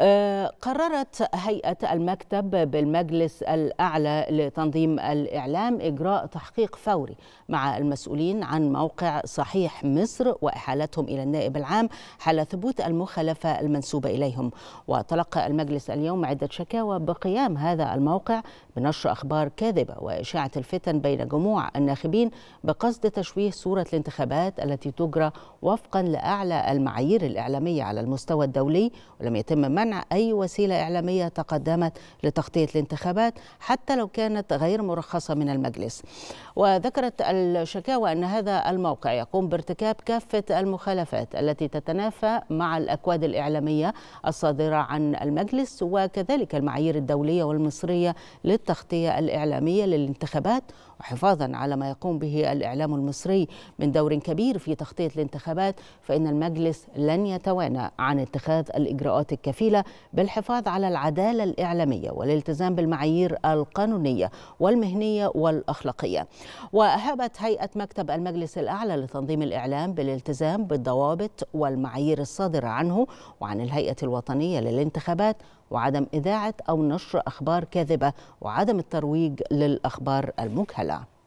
آه، قررت هيئة المكتب بالمجلس الأعلى لتنظيم الإعلام إجراء تحقيق فوري مع المسؤولين عن موقع صحيح مصر وإحالتهم إلى النائب العام حال ثبوت المخالفة المنسوبة إليهم وتلقى المجلس اليوم عدة شكاوى بقيام هذا الموقع بنشر أخبار كاذبة وإشاعة الفتن بين جموع الناخبين بقصد تشويه صورة الانتخابات التي تجرى وفقا لأعلى المعايير الإعلامية على المستوى الدولي ولم يتم منع منع أي وسيلة إعلامية تقدمت لتغطية الانتخابات حتى لو كانت غير مرخصة من المجلس وذكرت الشكاوى أن هذا الموقع يقوم بارتكاب كافة المخالفات التي تتنافى مع الأكواد الإعلامية الصادرة عن المجلس وكذلك المعايير الدولية والمصرية للتغطية الإعلامية للانتخابات وحفاظا على ما يقوم به الإعلام المصري من دور كبير في تغطية الانتخابات فإن المجلس لن يتوانى عن اتخاذ الإجراءات الكفيلة السبيل بالحفاظ على العدالة الإعلامية والالتزام بالمعايير القانونية والمهنية والأخلاقية وهبت هيئة مكتب المجلس الأعلى لتنظيم الإعلام بالالتزام بالضوابط والمعايير الصادرة عنه وعن الهيئة الوطنية للانتخابات وعدم إذاعة أو نشر أخبار كاذبة وعدم الترويج للأخبار المجهلة